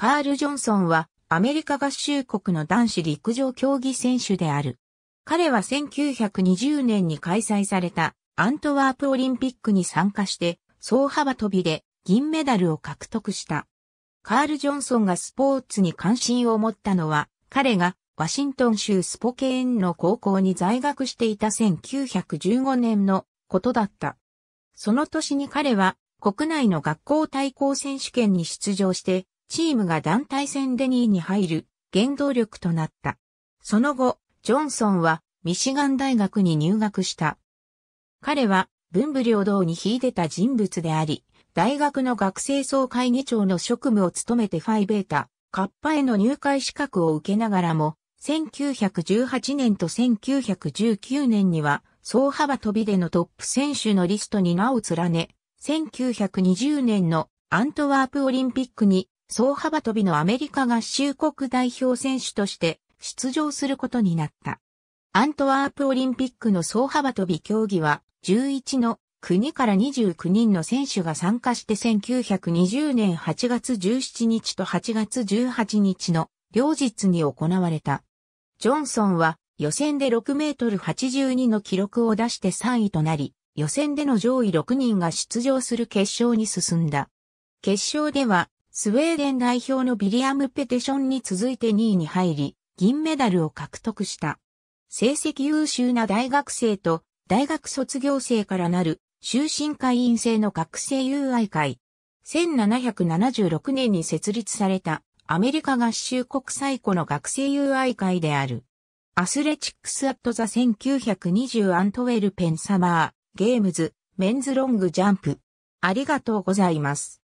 カール・ジョンソンはアメリカ合衆国の男子陸上競技選手である。彼は1920年に開催されたアントワープオリンピックに参加して総幅飛びで銀メダルを獲得した。カール・ジョンソンがスポーツに関心を持ったのは彼がワシントン州スポケーンの高校に在学していた1915年のことだった。その年に彼は国内の学校対抗選手権に出場してチームが団体戦で2位に入る原動力となった。その後、ジョンソンはミシガン大学に入学した。彼は文武両道に秀でた人物であり、大学の学生総会議長の職務を務めてファイベータ、カッパへの入会資格を受けながらも、1918年と1919年には、総幅飛びでのトップ選手のリストに名を連ね、1920年のアントワープオリンピックに総幅跳びのアメリカ合衆国代表選手として出場することになった。アントワープオリンピックの総幅跳び競技は11の国から29人の選手が参加して1920年8月17日と8月18日の両日に行われた。ジョンソンは予選で6メートル82の記録を出して3位となり、予選での上位6人が出場する決勝に進んだ。決勝ではスウェーデン代表のビリアム・ペテションに続いて2位に入り、銀メダルを獲得した。成績優秀な大学生と大学卒業生からなる終身会員制の学生友愛会。1776年に設立されたアメリカ合衆国最古の学生友愛会である。アスレチックス・アット・ザ・1920アントウェル・ペン・サマー、ゲームズ、メンズ・ロング・ジャンプ。ありがとうございます。